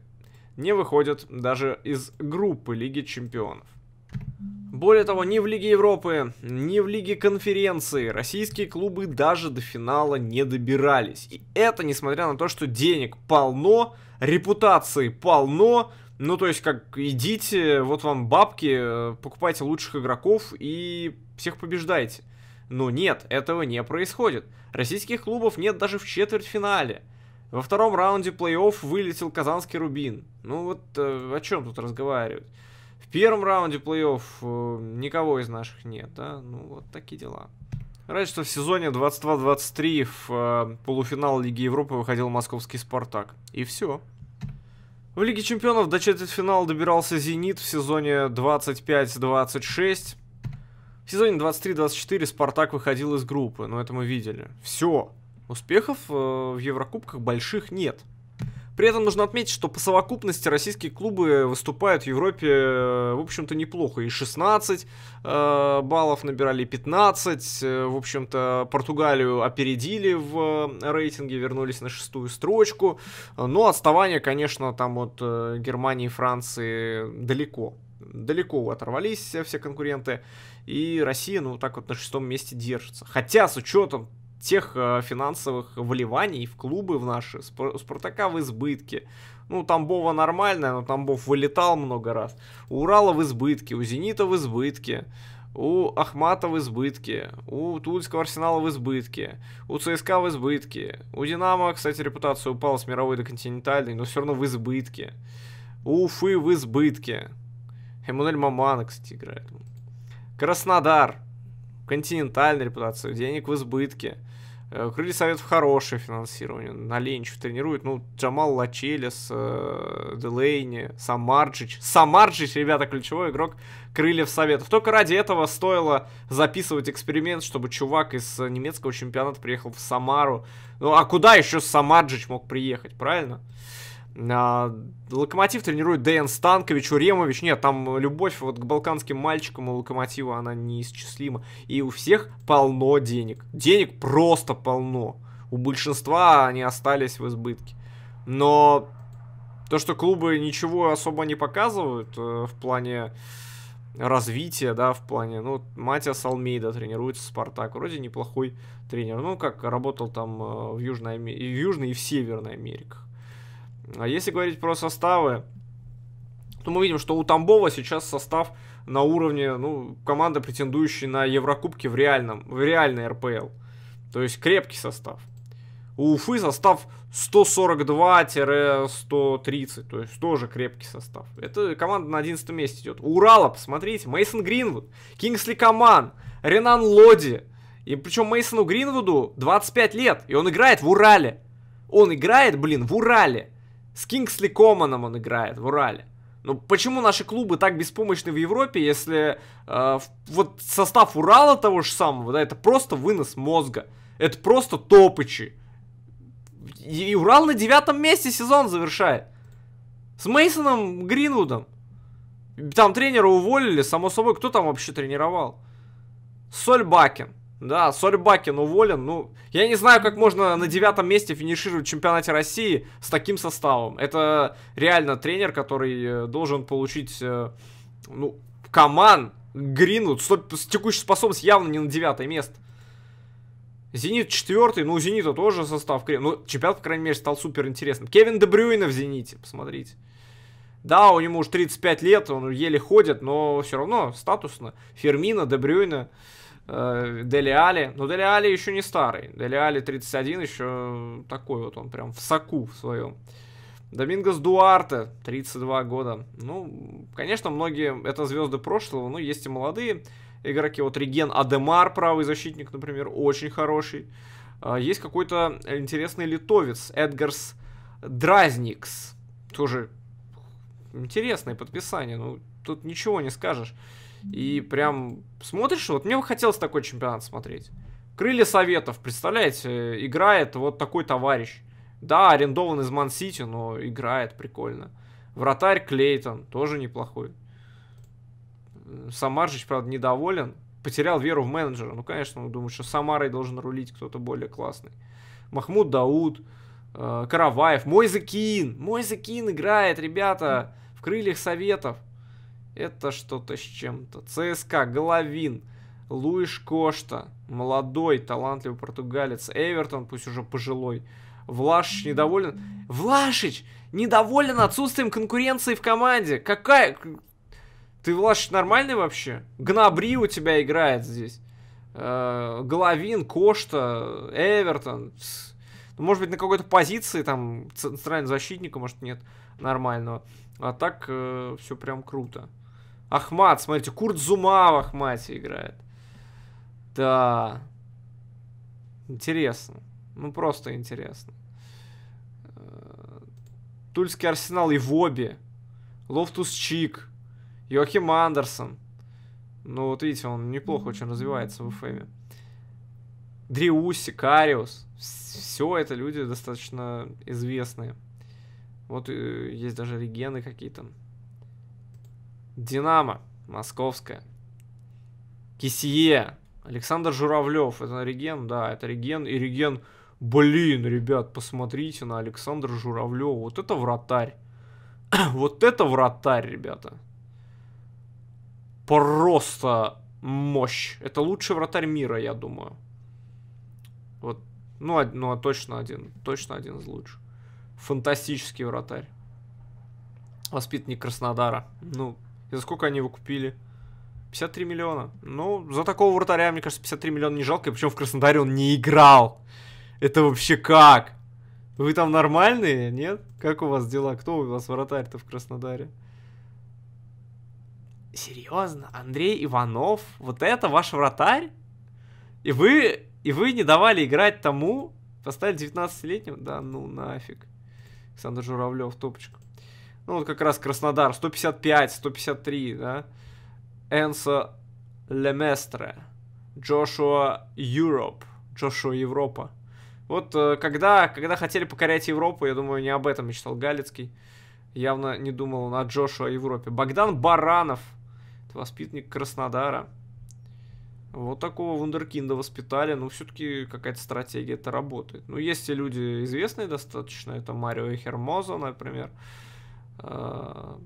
не выходят даже из группы Лиги Чемпионов. Более того, ни в Лиге Европы, ни в Лиге Конференции российские клубы даже до финала не добирались. И это несмотря на то, что денег полно, репутации полно, ну, то есть, как идите, вот вам бабки, э, покупайте лучших игроков и всех побеждайте. Но нет, этого не происходит. Российских клубов нет даже в четвертьфинале. Во втором раунде плей-офф вылетел казанский Рубин. Ну вот э, о чем тут разговаривать? В первом раунде плей-офф э, никого из наших нет, да? Ну, вот такие дела. Раньше, что в сезоне 22-23 в э, полуфинал Лиги Европы выходил московский «Спартак». И все. В Лиге Чемпионов до четвертьфинала добирался «Зенит» в сезоне 25-26. В сезоне 23-24 «Спартак» выходил из группы, но ну, это мы видели. Все. Успехов э, в Еврокубках больших нет. При этом нужно отметить, что по совокупности российские клубы выступают в Европе, э, в общем-то, неплохо. И 16 э, баллов набирали, и 15. Э, в общем-то, Португалию опередили в э, рейтинге, вернулись на шестую строчку. Но отставание, конечно, там от Германии и Франции далеко далеко оторвались все конкуренты. И Россия, ну, так вот на шестом месте держится. Хотя, с учетом тех э, финансовых вливаний в клубы в наши. У Спартака в избытке. Ну, Тамбова нормальная но Тамбов вылетал много раз. У Урала в избытке, у Зенита в избытке. У Ахмата в избытке, у Тульского Арсенала в избытке, у ЦСКА в избытке, у Динамо, кстати, репутация упала с мировой до континентальной, но все равно в избытке. У Уфы в избытке. Эммануэль Мамана, кстати, играет. Краснодар. Континентальная репутация, денег в избытке. Э, крылья Советов хорошее финансирование. Наленчев тренирует. Ну, Джамал Лачелес, э, Делейни, Самарджич. Самарджич, ребята, ключевой игрок Крыльев Советов. Только ради этого стоило записывать эксперимент, чтобы чувак из немецкого чемпионата приехал в Самару. Ну, а куда еще Самарджич мог приехать, правильно? Правильно. А, локомотив тренирует Дэн Станкович, Уремович. Нет, там любовь вот к балканским мальчикам у Локомотива, она неисчислима. И у всех полно денег. Денег просто полно. У большинства они остались в избытке. Но то, что клубы ничего особо не показывают э, в плане развития, да, в плане, ну, Матя Салмейда тренируется в Спартак, вроде неплохой тренер, ну, как работал там э, в, Южной, в Южной и в Северной Америках. А если говорить про составы, то мы видим, что у Тамбова сейчас состав на уровне, ну, команды, претендующей на Еврокубки в реальном, в реальной РПЛ. То есть крепкий состав. У Уфы состав 142-130, то есть тоже крепкий состав. Это команда на 11 месте идет. У Урала, посмотрите, Мейсон Гринвуд, Кингсли Каман, Ренан Лоди. И причем Мейсону Гринвуду 25 лет, и он играет в Урале. Он играет, блин, в Урале. С Кингсли Команом он играет в Урале. Ну почему наши клубы так беспомощны в Европе, если э, вот состав Урала того же самого, да, это просто вынос мозга, это просто топычи. И, Урал на девятом месте сезон завершает. С Мейсоном Гринвудом. Там тренера уволили, само собой, кто там вообще тренировал? Соль Бакин. Да, Сольбакин уволен. Ну, я не знаю, как можно на девятом месте финишировать в чемпионате России с таким составом. Это реально тренер, который э, должен получить, э, ну, команд с текущей способностью явно не на девятое место. Зенит четвертый, ну у Зенита тоже состав крем. Ну, чемпионат, по крайней мере, стал супер интересным. Кевин Дебрюйна в Зените, посмотрите. Да, у него уже 35 лет, он еле ходит, но все равно статусно. Фермина, Дебрюйна. Э, Дели Али. Но Дели Али еще не старый. Дели Али 31 еще такой вот он прям в соку в своем. Домингос Дуарте, 32 года. Ну, конечно, многие это звезды прошлого, но есть и молодые игроки. Вот Реген Адемар, правый защитник, например, очень хороший. А, есть какой-то интересный литовец, Эдгарс Дразникс. Тоже интересное подписание, ну, тут ничего не скажешь. И прям смотришь, вот мне бы хотелось такой чемпионат смотреть. Крылья Советов, представляете, играет вот такой товарищ. Да, арендован из Ман-Сити, но играет прикольно. Вратарь Клейтон, тоже неплохой. Самаржич, правда, недоволен. Потерял веру в менеджера. Ну, конечно, думаю, что Самарой должен рулить кто-то более классный. Махмуд Дауд, э, Караваев, Мойзакин. Мойзакин играет, ребята, в крыльях советов. Это что-то с чем-то. ЦСКА, Головин, Луиш Кошта, молодой, талантливый португалец. Эвертон, пусть уже пожилой. Влашич недоволен. Влашич недоволен отсутствием конкуренции в команде. Какая... Ты, Влашич, нормальный вообще? Гнабри у тебя играет здесь. Э Головин, Кошта, Эвертон. Ну, может быть, на какой-то позиции, там, центрального защитника, может, нет нормального. А так э все прям круто. Ахмат, смотрите, Курт Зума в Ахмате играет. Да. Интересно. Ну, просто интересно. Э, Тульский Арсенал и Воби. Лофтус Чик. Йохим Андерсон. Ну, вот видите, он неплохо очень развивается в ФМе. Дриуси, Кариус. Все это люди достаточно известные. Вот э, есть даже регены какие-то. Динамо, Московская. Кисие, Александр Журавлев, это реген, да, это реген, и реген, блин, ребят, посмотрите на Александра Журавлева, вот это вратарь, <clears throat> вот это вратарь, ребята, просто мощь, это лучший вратарь мира, я думаю, вот, ну, од, ну, а точно один, точно один из лучших, фантастический вратарь, воспитанник Краснодара, ну, и за сколько они его купили? 53 миллиона. Ну, за такого вратаря, мне кажется, 53 миллиона не жалко. и Причем в Краснодаре он не играл. Это вообще как? Вы там нормальные, нет? Как у вас дела? Кто у вас вратарь-то в Краснодаре? Серьезно? Андрей Иванов? Вот это ваш вратарь? И вы, и вы не давали играть тому? Поставили 19-летнего? Да ну нафиг. Александр Журавлев, топочку. Ну, вот как раз Краснодар, 155, 153, да. Энсо Леместре, Джошуа Европ, Джошуа Европа. Вот э, когда, когда хотели покорять Европу, я думаю, не об этом мечтал Галицкий. Явно не думал на Джошуа Европе. Богдан Баранов, воспитник Краснодара. Вот такого вундеркинда воспитали, но ну, все-таки какая-то стратегия это работает. Ну, есть и люди известные достаточно, это Марио Хермозо, например. А,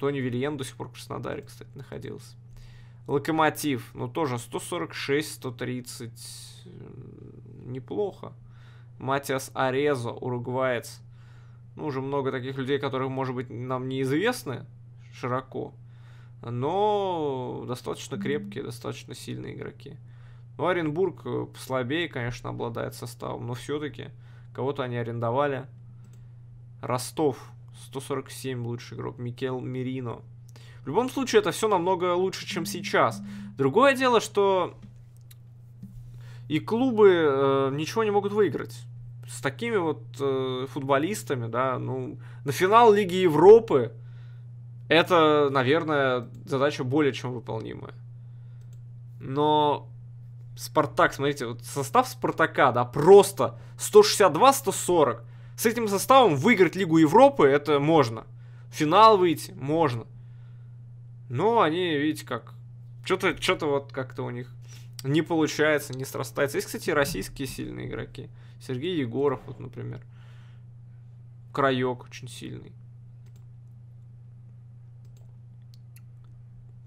Тони Вильен до сих пор в Краснодаре, кстати, находился. Локомотив, ну тоже 146-130, неплохо. Матиас Арезо, уругваец. Ну, уже много таких людей, которых, может быть, нам неизвестны широко, но достаточно крепкие, достаточно сильные игроки. Ну, Оренбург э, послабее, конечно, обладает составом, но все-таки кого-то они арендовали. Ростов 147 лучший игрок, Микел Мирино. В любом случае, это все намного лучше, чем сейчас. Другое дело, что и клубы э, ничего не могут выиграть. С такими вот э, футболистами, да, ну, на финал Лиги Европы это, наверное, задача более чем выполнимая. Но Спартак, смотрите, вот состав Спартака, да, просто 162-140. С этим составом выиграть Лигу Европы это можно. финал выйти можно. Но они, видите, как... Что-то что вот как-то у них не получается, не срастается. Есть, кстати, российские сильные игроки. Сергей Егоров, вот, например. Краек очень сильный.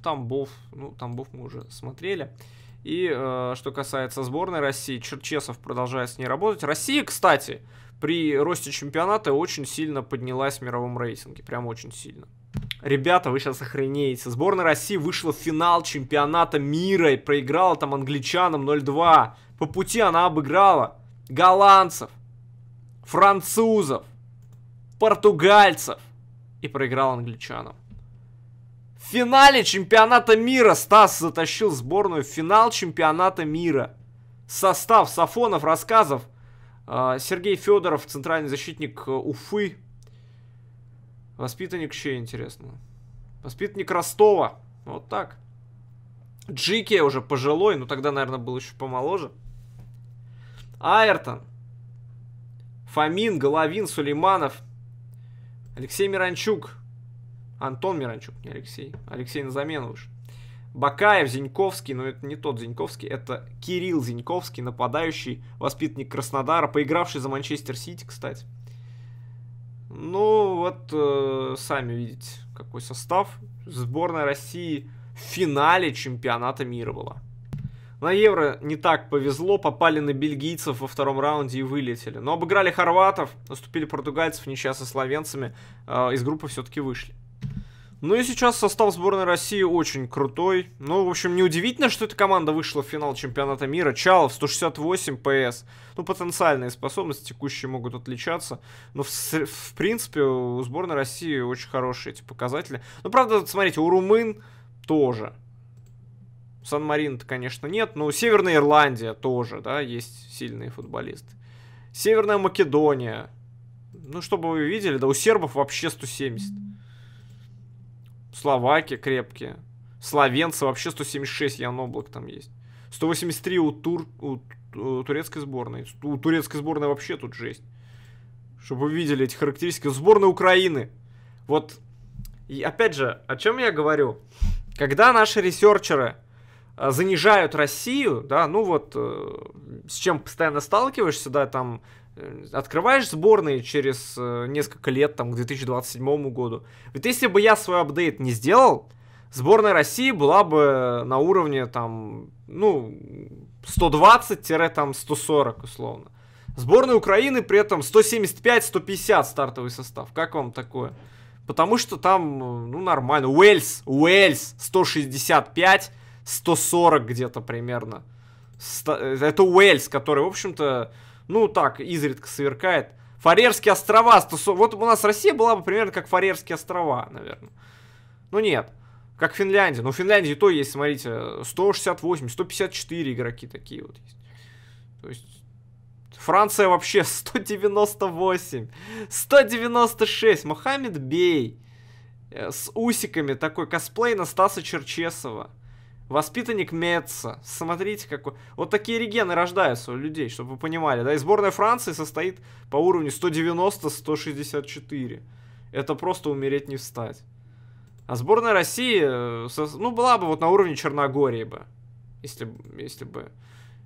Тамбов. Ну, Тамбов мы уже смотрели. И э, что касается сборной России, Черчесов продолжает с ней работать. Россия, кстати, при росте чемпионата очень сильно поднялась в мировом рейтинге. Прям очень сильно. Ребята, вы сейчас охренеете. Сборная России вышла в финал чемпионата мира и проиграла там англичанам 0-2. По пути она обыграла голландцев, французов, португальцев и проиграла англичанам. В финале чемпионата мира Стас затащил сборную в финал чемпионата мира. Состав Сафонов, Рассказов – а, Сергей Федоров, центральный защитник э, Уфы. Воспитанник чей, интересно? Воспитанник Ростова. Вот так. Джики уже пожилой, но ну, тогда, наверное, был еще помоложе. Айртон. Фомин, Головин, Сулейманов. Алексей Миранчук. Антон Миранчук, не Алексей. Алексей на замену уж. Бакаев, Зиньковский, но это не тот Зиньковский, это Кирилл Зиньковский, нападающий, воспитанник Краснодара, поигравший за Манчестер Сити, кстати. Ну, вот э, сами видите, какой состав. Сборная России в финале чемпионата мира была. На Евро не так повезло, попали на бельгийцев во втором раунде и вылетели. Но обыграли хорватов, наступили португальцев, ничья со словенцами, э, из группы все-таки вышли. Ну и сейчас состав сборной России очень крутой. Ну, в общем, неудивительно, что эта команда вышла в финал чемпионата мира. Чалов 168 ПС. Ну, потенциальные способности текущие могут отличаться. Но, ну, в, в принципе, у сборной России очень хорошие эти показатели. Ну, правда, смотрите, у румын тоже. Сан-Марин-то, конечно, нет, но Северная Ирландия тоже, да, есть сильные футболисты. Северная Македония. Ну, чтобы вы видели, да у сербов вообще 170. Словаки крепкие. Словенцы вообще 176 Ян Облак там есть. 183 у, тур, у, у турецкой сборной. У турецкой сборной вообще тут жесть. Чтобы вы видели эти характеристики. Сборная Украины. Вот. И опять же, о чем я говорю? Когда наши ресерчеры э, занижают Россию, да, ну вот э, с чем постоянно сталкиваешься, да, там Э, открываешь сборные через э, несколько лет, там, к 2027 году. Ведь если бы я свой апдейт не сделал, сборная России была бы на уровне, там, ну, 120-140, условно. Сборная Украины при этом 175-150 стартовый состав. Как вам такое? Потому что там, ну, нормально. Уэльс, Уэльс 165, 140 где-то примерно. Э, это Уэльс, который, в общем-то, ну так, изредка сверкает. Фарерские острова, 100... вот у нас Россия была бы примерно как Фарерские острова, наверное. Ну нет, как Финляндия. Но ну, в Финляндии то есть, смотрите, 168, 154 игроки такие вот есть. То есть... Франция вообще 198, 196, Мухаммед Бей э, с усиками такой косплей на Стаса Черчесова. Воспитанник Меца. Смотрите, какой... Вот такие регены рождаются у людей, чтобы вы понимали. Да, и сборная Франции состоит по уровню 190-164. Это просто умереть не встать. А сборная России, э, ну, была бы вот на уровне Черногории бы. Если, если бы...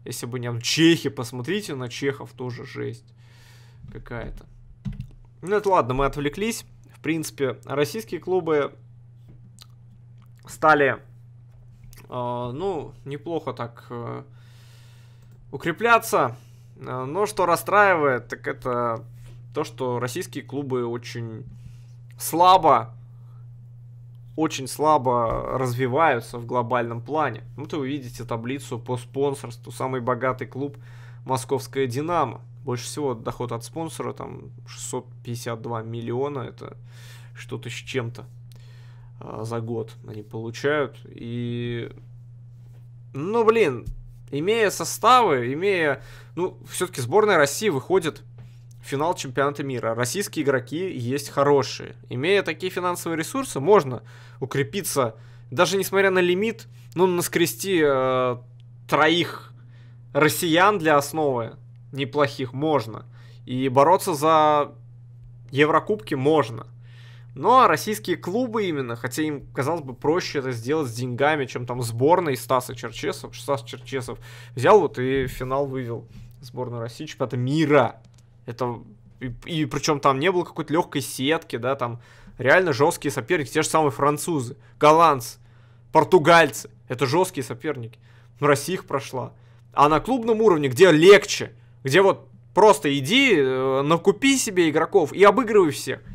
Если бы не... Чехи, посмотрите на чехов, тоже жесть какая-то. Ну, это ладно, мы отвлеклись. В принципе, российские клубы стали а, ну, неплохо так э, укрепляться. А, но что расстраивает, так это то, что российские клубы очень слабо, очень слабо развиваются в глобальном плане. Вот вы видите таблицу по спонсорству. Самый богатый клуб Московская Динамо. Больше всего доход от спонсора там 652 миллиона, это что-то с чем-то. А, за год они получают. И, ну, блин, имея составы, имея, ну, все-таки сборная России выходит в финал чемпионата мира. Российские игроки есть хорошие. Имея такие финансовые ресурсы, можно укрепиться, даже несмотря на лимит, ну, наскрести э, троих россиян для основы неплохих можно. И бороться за Еврокубки можно. Ну а российские клубы именно, хотя им, казалось бы, проще это сделать с деньгами, чем там сборной Стаса Черчесов. Стас Черчесов взял вот и финал вывел сборную России чемпионата мира. Это и, и причем там не было какой-то легкой сетки, да, там реально жесткие соперники, те же самые французы, голландцы, португальцы. Это жесткие соперники. Но Россия их прошла. А на клубном уровне, где легче, где вот просто иди, э, накупи себе игроков и обыгрывай всех –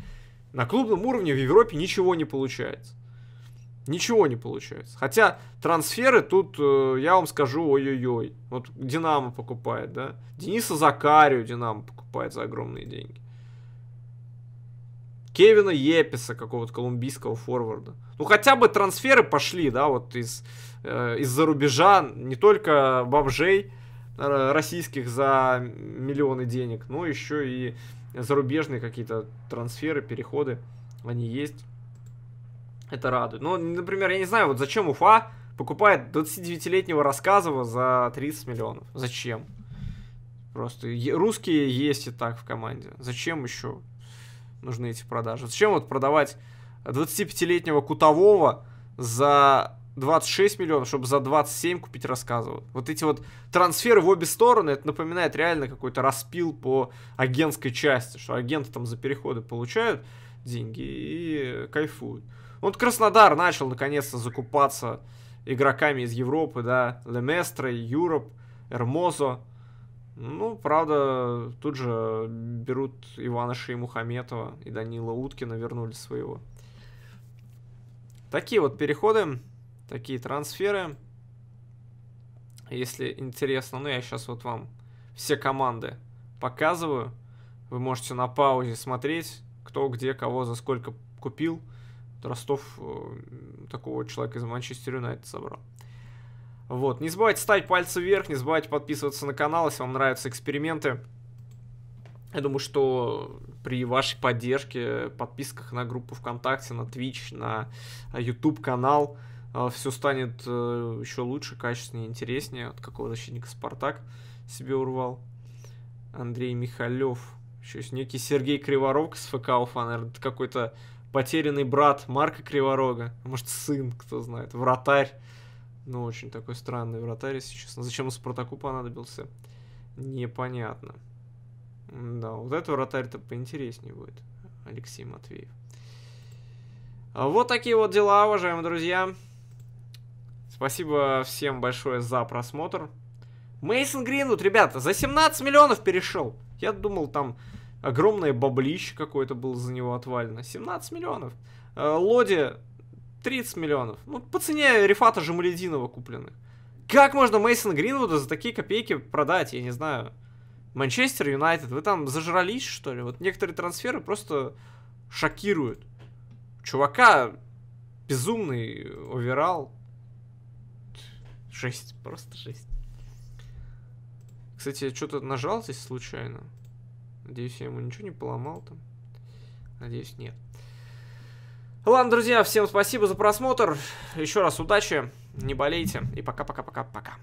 на клубном уровне в Европе ничего не получается. Ничего не получается. Хотя трансферы тут, э, я вам скажу, ой-ой-ой. Вот Динамо покупает, да? Дениса Закарию Динамо покупает за огромные деньги. Кевина Еписа, какого-то колумбийского форварда. Ну, хотя бы трансферы пошли, да, вот из, э, из-за рубежа, не только бомжей э, российских за миллионы денег, но еще и зарубежные какие-то трансферы, переходы, они есть. Это радует. Ну, например, я не знаю, вот зачем Уфа покупает 29-летнего Рассказова за 30 миллионов. Зачем? Просто русские есть и так в команде. Зачем еще нужны эти продажи? Зачем вот продавать 25-летнего Кутового за 26 миллионов, чтобы за 27 купить рассказывают. Вот эти вот трансферы в обе стороны, это напоминает реально какой-то распил по агентской части, что агенты там за переходы получают деньги и кайфуют. Вот Краснодар начал наконец-то закупаться игроками из Европы, да, Леместро, Юроп, Эрмозо. Ну, правда, тут же берут Ивана Шеймухаметова и Данила Уткина, вернули своего. Такие вот переходы такие трансферы. Если интересно, ну я сейчас вот вам все команды показываю. Вы можете на паузе смотреть, кто где кого за сколько купил. Ростов э, такого человека из Манчестер Юнайтед собрал. Вот, не забывайте ставить пальцы вверх, не забывайте подписываться на канал, если вам нравятся эксперименты. Я думаю, что при вашей поддержке, подписках на группу ВКонтакте, на Twitch, на YouTube э, канал – а, все станет э, еще лучше, качественнее, интереснее. От какого защитника Спартак себе урвал? Андрей Михалев. Еще есть некий Сергей Криворог с ФК Уфа. Наверное, это какой-то потерянный брат Марка Криворога. Может, сын, кто знает. Вратарь. Ну, очень такой странный вратарь, если честно. Зачем он Спартаку понадобился? Непонятно. Да, вот этот вратарь-то поинтереснее будет. Алексей Матвеев. А вот такие вот дела, уважаемые друзья. Спасибо всем большое за просмотр. Мейсон Гринвуд, ребята, за 17 миллионов перешел. Я думал, там огромное баблище какое-то было за него отвалено. 17 миллионов. Э, Лоди 30 миллионов. Ну, по цене Рифата Жамалединова куплены. Как можно Мейсон Гринвуда за такие копейки продать, я не знаю. Манчестер Юнайтед, вы там зажрались, что ли? Вот некоторые трансферы просто шокируют. Чувака безумный оверал, Жесть, просто жесть. Кстати, я что-то нажал здесь случайно. Надеюсь, я ему ничего не поломал там. Надеюсь, нет. Ладно, друзья, всем спасибо за просмотр. Еще раз удачи, не болейте. И пока-пока-пока-пока.